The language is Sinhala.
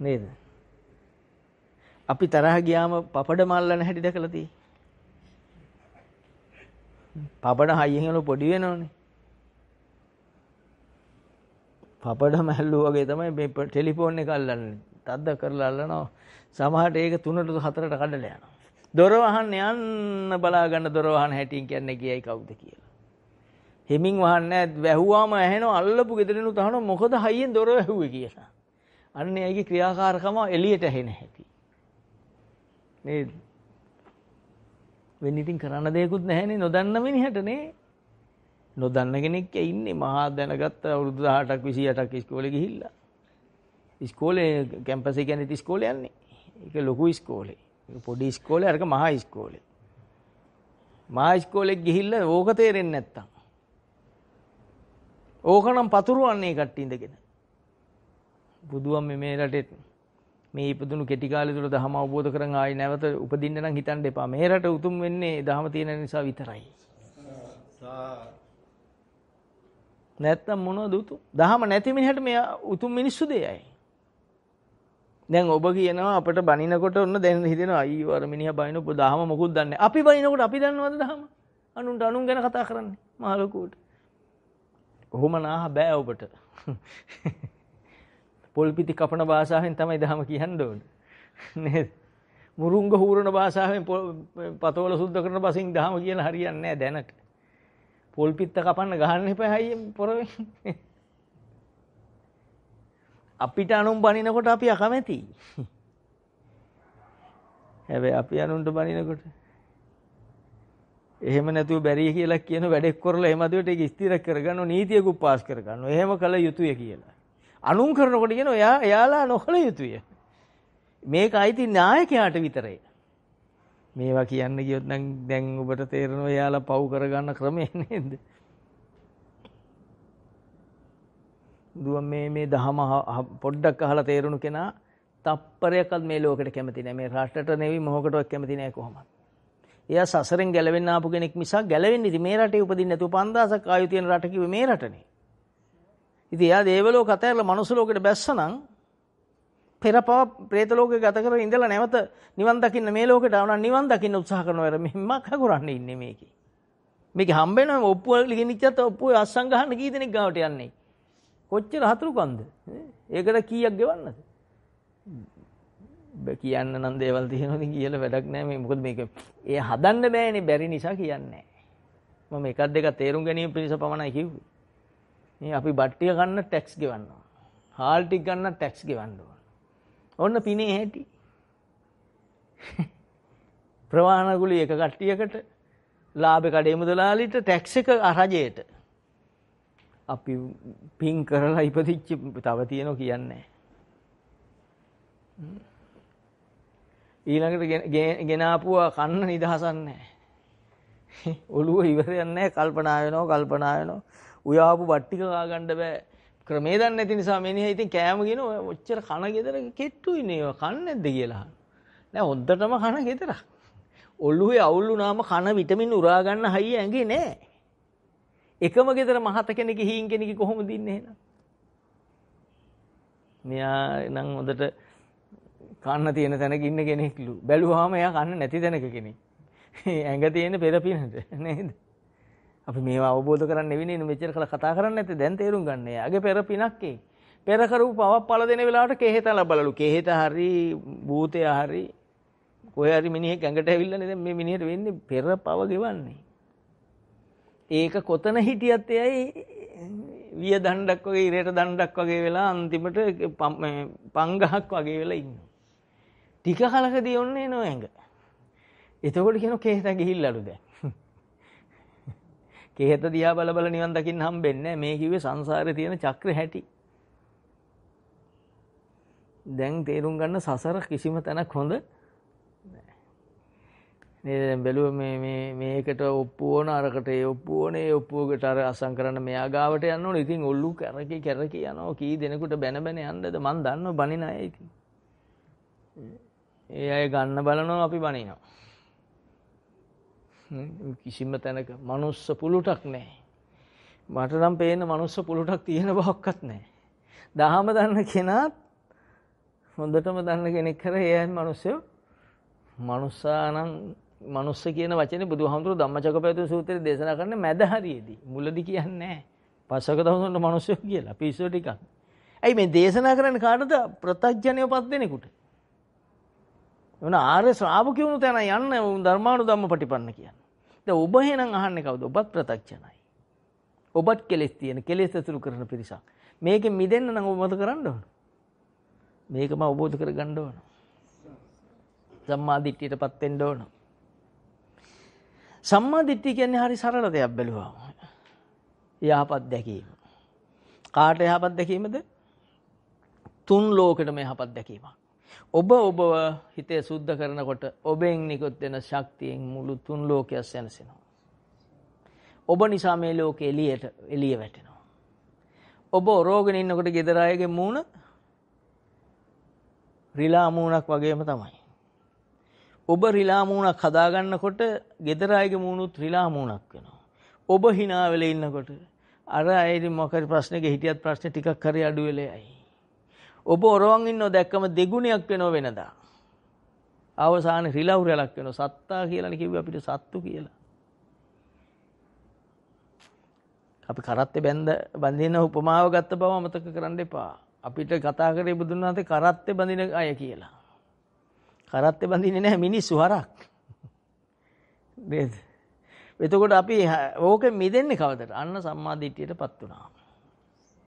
නේද? අපි තරහ ගියාම පපඩ මල්ලන හැටි දැකලා තියෙයි. පපඩ හයියෙන් පොඩි වෙනවනේ. පපඩ මැල්ලු වගේ තමයි මේ ටෙලිෆෝන් එක අල්ලන්නේ. තද්ද කරලා අල්ලනවා. සමහරට ඒක 3ට 4ට කඩලා යනවා. දොර වහන්න යන්න බලා ගන්න දොර වහන හැටින් කියන්නේ ගියයි කවුද කියලා. හෙමින් වහන්නේ වැහුවාම ඇහෙනවා අල්ලපු ගෙදරිනු තහන මොකද හයියෙන් දොර වැහුවේ කියලා. අන්න ඒගේ ක්‍රියාකාරකම එළියට ඇහෙන හැටි. නේද? වෙන්න ඉතින් කරන්න දෙයක්වත් නැහැනේ නොදන්න මිනිහටනේ. නොදන්න කෙනෙක් ඉන්නේ මහා දැනගත්ත අවුරුදු 18ක් 28ක් ඉස්කෝලේ ගිහිල්ලා. ඉස්කෝලේ කැම්පස් එකේ යන්නේ ඉස්කෝලේ යන්නේ. ඒක ලොකු ඉස්කෝලේ. ඒක පොඩි ඉස්කෝලේ අරක මහා ඉස්කෝලේ. මහා ඉස්කෝලේ ගිහිල්ලා ඕක තේරෙන්නේ නැත්තම්. ඕකනම් පතුරවන්නේ කට්ටිය ඉඳගෙන. බුදුවම් මේ රටෙත් මේ ඉපදුණු කෙටි කාලය තුළ දහම අවබෝධ කරන් ආයි නැවත උපදින්න නම් හිතන්න එපා. මේ රට උතුම් වෙන්නේ දහම තියෙන නිසා විතරයි. නැත්තම් මොනවද උතුම්? දහම නැති මිනිහට මේ උතුම් මිනිස්සු දෙයයි. දැන් ඔබ කියනවා අපට බනිනකොට ඔන්න දැන් හිතෙනවා අයියෝ අර මිනිහා බනින පො දහම මොකුත් දන්නේ. අපි බනිනකොට අපි දන්නවද දහම? අනුන්ට අනුන් ගැන කතා කරන්නේ මහලොකුවට. කොහොම නාහ බෑ ඔබට. පොල්පිති කපන භාෂාවෙන් තමයි දහම කියන්න ඕනේ නේද මුරුංග හූරන භාෂාවෙන් පතෝල සුද්ධ කරන බසින් දහම කියලා හරියන්නේ නැහැ දැනට පොල්පිත්ත කපන්න ගහන්න එපා අයියෙන් පොරවෙන් අපිට අනුන් බනිනකොට අපි අකමැති හැබැයි අපි අනුන්ට බනිනකොට එහෙම නැතුව බැරිය කියලා කියන වැඩක් කරලා එහෙම අදුවට ඒක ස්ථිර කරගන්න නීතියකුත් පාස් කරගන්න. එහෙම කළ යුතුය කියලා. අනුන් කරනකොට කියන එයා එයාලා නොකළ යුතුය. මේක අයිති නායකයාට විතරයි. මේවා කියන්න ගියොත් නම් දැන් ඔබට තේරෙනවා එයාලා පව් කරගන්න ක්‍රමය නේද? දුව මේ මේ දහම පොඩ්ඩක් අහලා තේරුණු කෙනා තප්පරයක්වත් මේ ලෝකෙට කැමති නැහැ. මේ රටට නෙවෙයි මොහොකටවත් කැමති නැහැ කොහොමද? එයා සසරෙන් ගැලවෙන්න ආපු කෙනෙක් මිසක් ගැලවෙන්නේ ඉතින් මේ රටේ උපදින්නේ නැතුව 5000ක් ආයු තියෙන රට කිව්වේ මේ රටනේ. ඉතින් එයා දේවලෝක අතහැරලා මනුස්ස ලෝකෙට බැස්සනම් පෙරපව പ്രേත ලෝකේ ගත කරලා ඉඳලා නැවත නිවන් දකින්න මේ ලෝකෙට ආවනම් නිවන් දකින්න උත්සාහ කරනවා අර මෙහෙම කකුරන්නේ ඉන්නේ මේකේ. මේකේ හම්බ වෙනවා ඔප්පු ලිගිනිච්චත් ඔප්පුවේ අස්සන් ගහන්න කී දෙනෙක් ගාවට යන්නේ. කොච්චර හතුරු කන්ද? ඒකට කීයක් ගෙවන්නද? කියන්න නම් දේවල් තියෙනවද කියලා වැඩක් නැහැ මේ මොකද මේක ඒ හදන්න බෑනේ බැරි නිසා කියන්නේ නැහැ. මම එකක් දෙකක් තේරුම් ගැනීම පිණිස පමණයි කිව්වේ. මේ අපි බට්ටිය ගන්න ටැක්ස් ගෙවන්න හාල් ටික ගන්න ටැක්ස් ගෙවන්න ඕන. ඔන්න පිනේ හැටි. ප්‍රවාහනගුලි එක කට්ටියකට ලාභ කඩේ මුදලාලිට ටැක්ස් එක රජයට. අපි පින් කරලා ඉපදිච්ච තව තියෙනවා කියන්නේ. ඊළඟට ගෙනාපුවා කන්න නිදහසක් නැහැ. ඔළුව ඉවරයක් නැහැ කල්පනා වෙනවා කල්පනා වෙනවා ඔය ආපු බට්ටික කාගන්න බෑ. ක්‍රමේ දන්නේ නැති නිසා මිනිහා ඉතින් කෑම කියන ඔච්චර කන ගෙදර කෙට්ටුයි නේ කන්නේ නැද්ද කියලා අහනවා. නෑ හොද්දටම කන ගෙදරක්. ඔල්ලුවේ අවුල් වුණාම කන විටමින් උරා ගන්න හයිය ඇඟේ නෑ. එකම ගෙදර මහත කෙනෙක් හීන් කෙනෙක් කොහොමද ඉන්නේ එහෙනම්? මෙයා නම් හොඳට කන්න තියෙන තැනක ඉන්න කෙනෙක්ලු. බැලුවාම එයා කන්න නැති තැනක කෙනෙක්. ඇඟ තියෙන පෙරපිනට නේද? අපි මේවා අවබෝධ කරන්න එවිනේ මෙච්චර කල කතා කරන්නේ නැත්තේ දැන් තේරුම් ගන්න. එයාගේ පෙර පිනක් ඒ. පෙර කරපු පවක් පළ දෙන වෙලාවට කේහෙතල බලලු. කේහෙත හරි භූතය හරි කොහේ හරි මිනිහෙක් ඇඟට ඇවිල්ලානේ දැන් මේ මිනිහට වෙන්නේ පෙර පව ගෙවන්නේ. ඒක කොතන හිටියත් එයයි විය දණ්ඩක් වගේ ඉරේට දණ්ඩක් වගේ වෙලා අන්තිමට පංගහක් වගේ වෙලා ඉන්නවා. ටික කලකදී ඔන්නේ නෝ ඇඟ. එතකොට කියන කේහෙත ගිහිල්ලාලු දැන්. කෙහෙත දිහා බල බල නිවන් දකින්න හම්බෙන්නේ මේ කිව්වේ සංසාරේ තියෙන චක්‍ර හැටි. දැන් තේරුම් ගන්න සසර කිසිම තැනක් හොඳ නෑ. බැලුව මේ මේ මේකට ඔප්පු ඕන අරකට ඒ ඔප්පු ඕන ඒ ඔප්පුවකට අර අසම් කරන්න මෙයා ගාවට යන්න ඕන. ඉතින් ඔල්ලු කරකේ කරකේ යනවා. කී දෙනෙකුට බැන බැන යන්නද මන් දන්නව බනින අය ඉතින්. ඒ අය ගන්න බලනවා අපි බනිනවා. කිසිම තැනක මනුස්ස පුලුටක් නැහැ. මට නම් පේන මනුස්ස පුලුටක් තියෙන බවක්වත් නැහැ. දහම දන්න කෙනාත් හොඳටම දන්න කෙනෙක් කර එයයි මිනිස්සු මනුස්සානම් මනුස්ස කියන වචනේ බුදුහාමුදුරුවෝ ධම්මචක්කපවත්තන සූත්‍රයේ දේශනා කරන්නේ මැද හරියේදී. මුලදී කියන්නේ නැහැ. පස්වක දවසට මිනිස්සු කියලා පිස්සු ටිකක්. ඇයි මේ දේශනා කරන්නේ කාටද? ප්‍රත්‍යඥයපත් දෙනෙකුට. එවන ආර්ය ශ්‍රාවකයුණු තැන යන්න උන් ධර්මානු ධම්ම පටිපන්න කියන්න. දැන් ඔබ එහෙනම් අහන්නේ කවුද? ඔබත් ප්‍රත්‍යක්ෂණයි. ඔබත් කෙලෙස් තියෙන කෙලෙස් ඇසුරු කරන පිරිසක්. මේකෙන් මිදෙන්න නම් ඔබ මොකද කරන්න ඕන? මේකම අවබෝධ කරගන්න ඕන. සම්මා දිට්ඨියටපත් වෙන්න ඕන. සම්මා දිට්ඨිය කියන්නේ හරි සරල දෙයක් බැලුවම. යහපත් දැකීම. කාට යහපත් දැකීමද? තුන් ලෝකෙටම යහපත් දැකීමක්. ඔබ ඔබව හිතේ සුද්ධ කරනකොට ඔබෙන් නිකුත් වෙන ශක්තියෙන් මුළු තුන් ලෝකයක් සැනසෙනවා. ඔබ නිසා මේ ලෝකෙ එළියට එළිය වැටෙනවා. ඔබ රෝගෙන ඉන්නකොට ගෙදර අයගේ මූණ රිලා මූණක් වගේම තමයි. ඔබ රිලා මූණක් හදාගන්නකොට ගෙදර අයගේ මූණුත් රිලා මූණක් වෙනවා. ඔබ hina වෙලා ඉන්නකොට අර අයරි මොකරි ප්‍රශ්නෙක හිටියත් ප්‍රශ්නේ ටිකක් හරි අඩු වෙලා යයි. ඔබ ඔරවන් ඉන්නෝ දැක්කම දෙගුණයක් වෙනව වෙනදා. අවසාන රිලවුරලක් වෙනව සත්තා කියලානේ කිව්වේ අපිට සත්තු කියලා. අපි කරත්තේ බැඳ බඳින උපමාව ගත්ත බව මතක කරන්න එපා. අපිට කතා කරේ බුදුන් වහන්සේ කරත්තේ බඳින අය කියලා. කරත්තේ බඳින්නේ නැහැ මිනිස්සු හරක්. නේද? එතකොට අපි ඕකෙ මිදෙන්නේ කවදට? අන්න සම්මාදිටියටපත් වුණා.